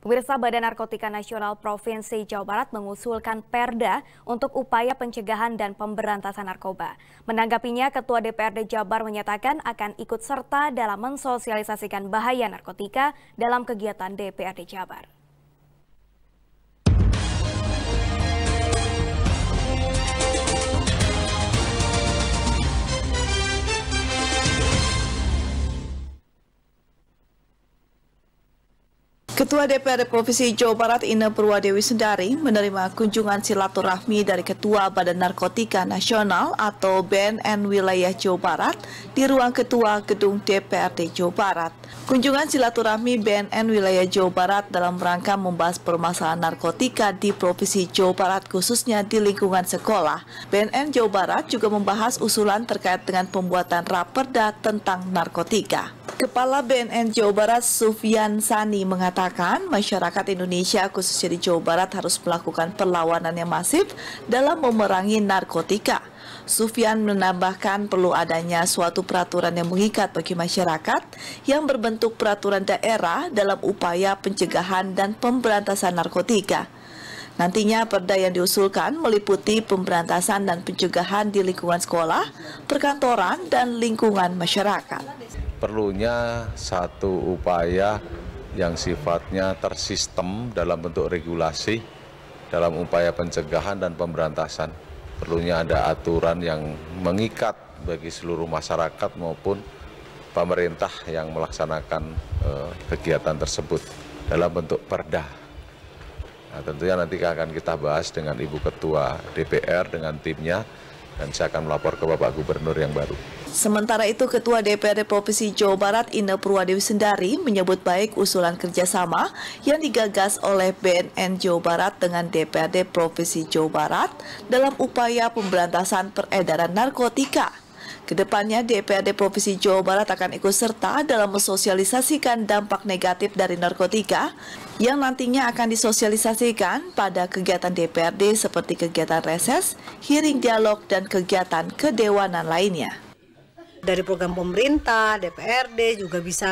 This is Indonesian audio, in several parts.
Pemirsa Badan Narkotika Nasional Provinsi Jawa Barat mengusulkan perda untuk upaya pencegahan dan pemberantasan narkoba. Menanggapinya, Ketua DPRD Jabar menyatakan akan ikut serta dalam mensosialisasikan bahaya narkotika dalam kegiatan DPRD Jabar. Ketua DPRD Provinsi Jawa Barat Ine Purwadewi Sundari menerima kunjungan silaturahmi dari Ketua Badan Narkotika Nasional atau BNN Wilayah Jawa Barat di ruang Ketua Gedung DPRD Jawa Barat. Kunjungan silaturahmi BNN Wilayah Jawa Barat dalam rangka membahas permasalahan narkotika di Provinsi Jawa Barat khususnya di lingkungan sekolah. BNN Jawa Barat juga membahas usulan terkait dengan pembuatan raperda tentang narkotika. Kepala BNN Jawa Barat Sufian Sani mengatakan masyarakat Indonesia khususnya di Jawa Barat harus melakukan perlawanan yang masif dalam memerangi narkotika. Sufian menambahkan perlu adanya suatu peraturan yang mengikat bagi masyarakat yang berbentuk peraturan daerah dalam upaya pencegahan dan pemberantasan narkotika. Nantinya perda yang diusulkan meliputi pemberantasan dan pencegahan di lingkungan sekolah, perkantoran, dan lingkungan masyarakat perlunya satu upaya yang sifatnya tersistem dalam bentuk regulasi dalam upaya pencegahan dan pemberantasan. Perlunya ada aturan yang mengikat bagi seluruh masyarakat maupun pemerintah yang melaksanakan eh, kegiatan tersebut dalam bentuk perda. Nah, tentunya nanti akan kita bahas dengan Ibu Ketua DPR dengan timnya dan saya akan melapor ke Bapak Gubernur yang baru. Sementara itu, Ketua DPRD Provinsi Jawa Barat Ine Purwadewi Sendari menyebut baik usulan kerjasama yang digagas oleh BNN Jawa Barat dengan DPRD Provinsi Jawa Barat dalam upaya pemberantasan peredaran narkotika. Kedepannya DPRD Provinsi Jawa Barat akan ikut serta dalam mensosialisasikan dampak negatif dari narkotika yang nantinya akan disosialisasikan pada kegiatan DPRD seperti kegiatan reses, hearing dialog, dan kegiatan kedewanan lainnya. Dari program pemerintah, DPRD juga bisa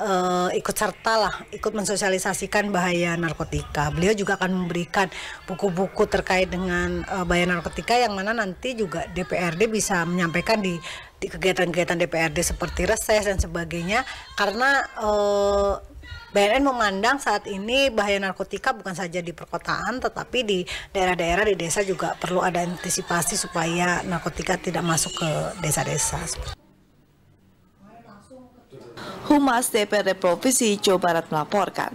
uh, ikut serta lah, ikut mensosialisasikan bahaya narkotika. Beliau juga akan memberikan buku-buku terkait dengan uh, bahaya narkotika yang mana nanti juga DPRD bisa menyampaikan di kegiatan-kegiatan DPRD seperti reses dan sebagainya karena uh, eh, BNN memandang saat ini bahaya narkotika bukan saja di perkotaan tetapi di daerah-daerah di desa juga perlu ada antisipasi supaya narkotika tidak masuk ke desa-desa. Humas DPRD Provinsi Jawa Barat melaporkan.